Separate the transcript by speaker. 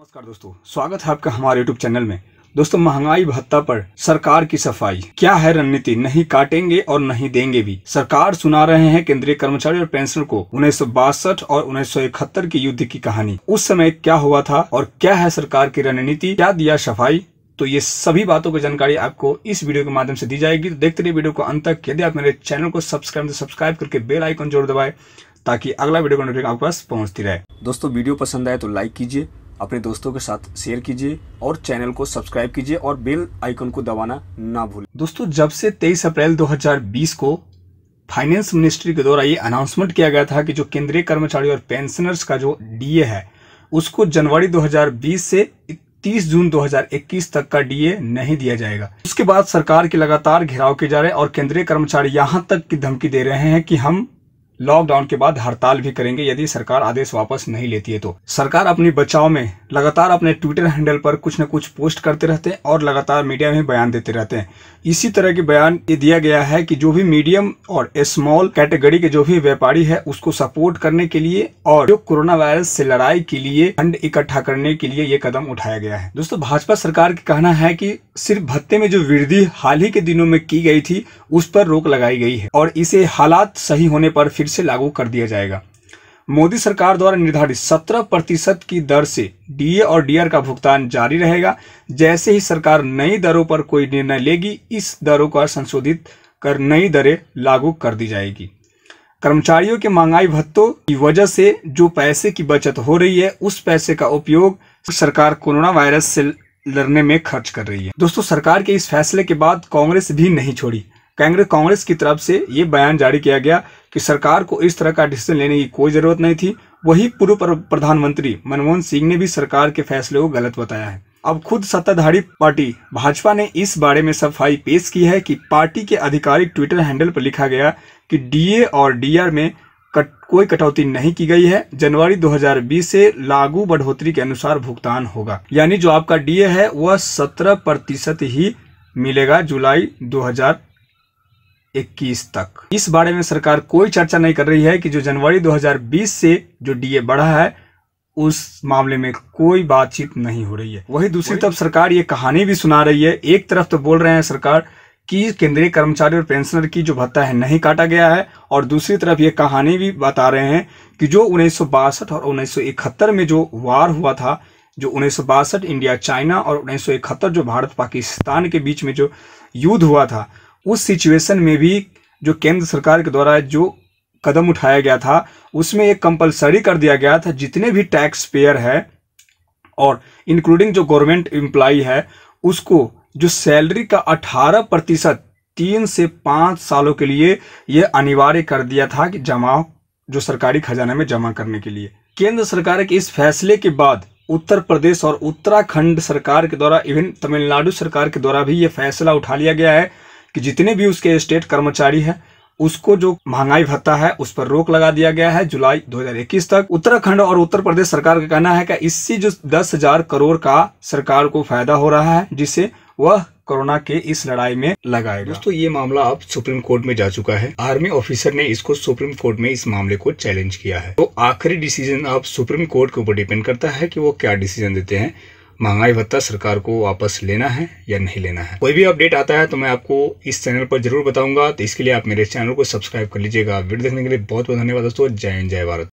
Speaker 1: नमस्कार दोस्तों स्वागत है आपका हमारे यूट्यूब चैनल में दोस्तों महंगाई भत्ता पर सरकार की सफाई क्या है रणनीति नहीं काटेंगे और नहीं देंगे भी सरकार सुना रहे हैं केंद्रीय कर्मचारी और पेंशनर को उन्नीस और उन्नीस के युद्ध की कहानी उस समय क्या हुआ था और क्या है सरकार की रणनीति क्या दिया सफाई तो ये सभी बातों की जानकारी आपको इस वीडियो के माध्यम से दी जाएगी तो देखते रहिए वीडियो को अंत तक यदि आप मेरे चैनल को सब्सक्राइब तो सब्सक्राइब करके बेल आइकन जोड़ दबाए ताकि अगला वीडियो का नोटिफिकेशन आपके पास पहुंचती रहे दोस्तों वीडियो पसंद आए तो लाइक कीजिए अपने दोस्तों के साथ शेयर कीजिए और चैनल को सब्सक्राइब कीजिए और बेल आइकन को दबाना ना भूलें दोस्तों जब से 23 अप्रैल 2020 को फाइनेंस मिनिस्ट्री के द्वारा ये अनाउंसमेंट किया गया था कि जो केंद्रीय कर्मचारी और पेंशनर्स का जो डीए है उसको जनवरी 2020 से 30 जून 2021 तक का डीए नहीं दिया जाएगा उसके बाद सरकार के लगातार घेराव किए जा रहे हैं और केंद्रीय कर्मचारी यहाँ तक की धमकी दे रहे हैं कि हम लॉकडाउन के बाद हड़ताल भी करेंगे यदि सरकार आदेश वापस नहीं लेती है तो सरकार अपनी बचाव में लगातार अपने ट्विटर हैंडल पर कुछ न कुछ पोस्ट करते रहते हैं और लगातार मीडिया में बयान देते रहते हैं इसी तरह के बयान ये दिया गया है कि जो भी मीडियम और स्मॉल कैटेगरी के जो भी व्यापारी है उसको सपोर्ट करने के लिए और जो कोरोना वायरस से लड़ाई के लिए फंड इकट्ठा करने के लिए ये कदम उठाया गया है दोस्तों भाजपा सरकार का कहना है की सिर्फ भत्ते में जो वृद्धि हाल ही के दिनों में की गई थी उस पर रोक लगाई गई है और इसे हालात सही होने पर फिर से लागू कर दिया जाएगा मोदी सरकार द्वारा निर्धारित सत्रह प्रतिशत की दर से डीए और डीआर का भुगतान जारी रहेगा जैसे ही सरकार नई दरों पर कोई निर्णय लेगी इस दरों का संशोधित कर नई दरें लागू कर दी जाएगी कर्मचारियों के महंगाई भत्तों की वजह से जो पैसे की बचत हो रही है उस पैसे का उपयोग सरकार कोरोना वायरस से लड़ने में खर्च कर रही है दोस्तों सरकार के इस फैसले के बाद कांग्रेस भी नहीं छोड़ी कांग्रेस की तरफ से ये बयान जारी किया गया कि सरकार को इस तरह का डिसीजन लेने की कोई जरूरत नहीं थी वही पूर्व प्रधानमंत्री मनमोहन सिंह ने भी सरकार के फैसले को गलत बताया है अब खुद सत्ताधारी पार्टी भाजपा ने इस बारे में सफाई पेश की है कि पार्टी के आधिकारिक ट्विटर हैंडल पर लिखा गया कि डीए और डीआर में कट, कोई कटौती नहीं की गई है जनवरी 2020 से लागू बढ़ोतरी के अनुसार भुगतान होगा यानी जो आपका डीए है वह 17 प्रतिशत ही मिलेगा जुलाई 2021 तक इस बारे में सरकार कोई चर्चा नहीं कर रही है कि जो जनवरी 2020 से जो डीए बढ़ा है उस मामले में कोई बातचीत नहीं हो रही है वही दूसरी तरफ सरकार ये कहानी भी सुना रही है एक तरफ तो बोल रहे हैं सरकार कि केंद्रीय कर्मचारी और पेंशनर की जो भत्ता है नहीं काटा गया है और दूसरी तरफ ये कहानी भी बता रहे हैं कि जो उन्नीस और उन्नीस में जो वार हुआ था जो उन्नीस इंडिया चाइना और उन्नीस जो भारत पाकिस्तान के बीच में जो युद्ध हुआ था उस सिचुएशन में भी जो केंद्र सरकार के द्वारा जो कदम उठाया गया था उसमें एक कंपलसरी कर दिया गया था जितने भी टैक्स पेयर है और इंक्लूडिंग जो गवर्नमेंट एम्प्लाई है उसको जो सैलरी का 18 प्रतिशत तीन से पाँच सालों के लिए यह अनिवार्य कर दिया था कि जमा जो सरकारी खजाना में जमा करने के लिए केंद्र सरकार के इस फैसले के बाद उत्तर प्रदेश और उत्तराखंड सरकार के द्वारा इवन तमिलनाडु सरकार के द्वारा भी ये फैसला उठा लिया गया है कि जितने भी उसके स्टेट कर्मचारी हैं उसको जो महंगाई भत्ता है उस पर रोक लगा दिया गया है जुलाई 2021 तक उत्तराखंड और उत्तर प्रदेश सरकार का कहना है कि इससे जो दस हजार करोड़ का सरकार को फायदा हो रहा है जिससे वह कोरोना के इस लड़ाई में लगाए दोस्तों ये मामला अब सुप्रीम कोर्ट में जा चुका है आर्मी ऑफिसर ने इसको सुप्रीम कोर्ट में इस मामले को चैलेंज किया है तो आखिरी डिसीजन अब सुप्रीम कोर्ट के ऊपर डिपेंड करता है कि वो क्या डिसीजन देते हैं महंगाई भत्ता सरकार को वापस लेना है या नहीं लेना है कोई भी अपडेट आता है तो मैं आपको इस चैनल पर जरूर बताऊंगा तो इसके लिए आप मेरे चैनल को सब्सक्राइब कर लीजिएगा वीडियो देखने के लिए बहुत बहुत धन्यवाद दोस्तों जय हिंद जय भारत